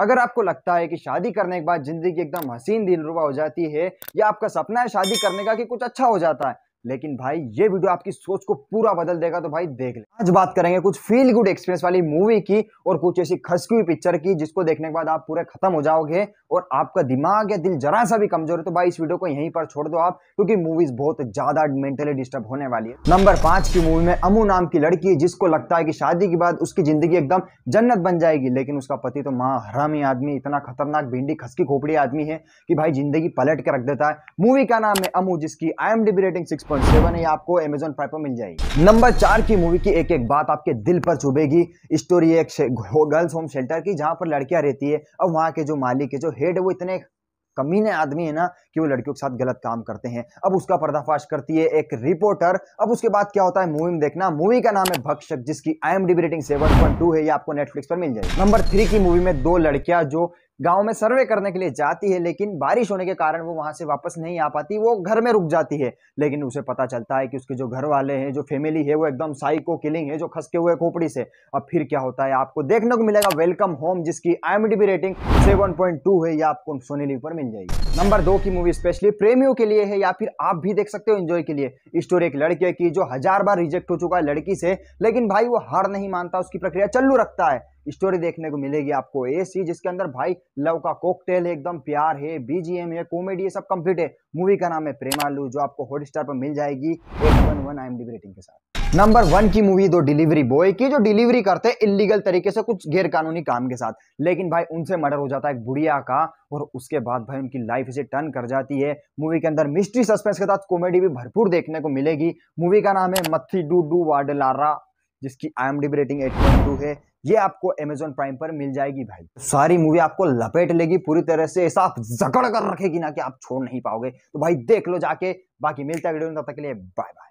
अगर आपको लगता है कि शादी करने के बाद ज़िंदगी एकदम हसीन दिलरुबा हो जाती है या आपका सपना है शादी करने का कि कुछ अच्छा हो जाता है लेकिन भाई ये वीडियो आपकी सोच को पूरा बदल देगा तो भाई देख ले आज बात करेंगे कुछ फील गुड एक्सपीरियंस वाली मूवी की और कुछ ऐसी खसकी हुई पिक्चर की जिसको देखने के बाद आप पूरे खत्म हो जाओगे और आपका दिमाग या दिल जरा सा भी कमजोर है तो भाई इस वीडियो को यहीं पर छोड़ दो आप क्योंकि मूवीज बहुत ज्यादा मेंटली डिस्टर्ब होने वाली है नंबर पांच की मूवी में अमू नाम की लड़की जिसको लगता है कि शादी के बाद उसकी जिंदगी एकदम जन्नत बन जाएगी लेकिन उसका पति तो माँ हरामी आदमी इतना खतरनाक भिंडी खसकी खोपड़ी आदमी है कि भाई जिंदगी पलट के रख देता है मूवी का नाम है अमू जिसकी I rating six point seven है आपको अमेजोन प्राइम पर मिल जाएगी नंबर चार की मूवी की एक एक बात आपके दिल पर चुभेगी स्टोरी एक गर्ल्स होम शेल्टर की जहां पर लड़कियां रहती है और वहां के जो मालिक है जो हेड है वो इतने कमीने आदमी है ना कि वो लड़कियों के साथ गलत काम करते हैं अब उसका पर्दाफाश करती है एक रिपोर्टर अब उसके बाद क्या होता है मूवी में देखना मूवी का नाम है भक्षक जिसकी I M D rating seven point two है ये आपको नेटफ्लिक्स पर मिल जाएगी नंबर थ्री की मूवी में दो लड़कियां जो गांव में सर्वे करने के लिए जाती है लेकिन बारिश होने के कारण वो वहां से वापस नहीं आ पाती वो घर में रुक जाती है लेकिन उसे पता चलता है कि उसके जो घर वाले हैं जो फैमिली है वो एकदम साइको किलिंग है जो खसके हुए खोपड़ी से अब फिर क्या होता है आपको देखने को मिलेगा वेलकम होम जिसकी आई रेटिंग सेवन है या आपको सोनी लीव पर मिल जाएगी नंबर दो की मूवी स्पेशली प्रेमियों के लिए है या फिर आप भी देख सकते हो इंजॉय के लिए स्टोरी एक लड़के की जो हजार बार रिजेक्ट हो चुका है लड़की से लेकिन भाई वो हार नहीं मानता उसकी प्रक्रिया चल्लू रखता है स्टोरी देखने को मिलेगी आपको ए सी जिसके अंदर भाई लव का कोकटेल है एकदम प्यार है बीजीएम है कॉमेडी है सब कंप्लीट है मूवी का नाम है प्रेमालू जो आपको हॉटस्टार पर मिल जाएगी रेटिंग के साथ नंबर वन की मूवी दो डिलीवरी बॉय की जो डिलीवरी करते हैं इलीगल तरीके से कुछ गैर कानूनी काम के साथ लेकिन भाई उनसे मर्डर हो जाता है एक बुढ़िया का और उसके बाद भाई उनकी लाइफ इसे टर्न कर जाती है मूवी के अंदर मिस्ट्री सस्पेंस के साथ कॉमेडी भी भरपूर देखने को मिलेगी मूवी का नाम है मत्थी डू डू वाडलारा जिसकी आई रेटिंग एट है ये आपको अमेजोन प्राइम पर मिल जाएगी भाई सारी मूवी आपको लपेट लेगी पूरी तरह से ऐसा आप जकड़ कर रखेगी ना कि आप छोड़ नहीं पाओगे तो भाई देख लो जाके बाकी मिलता है वीडियो तब तक के लिए बाय बाय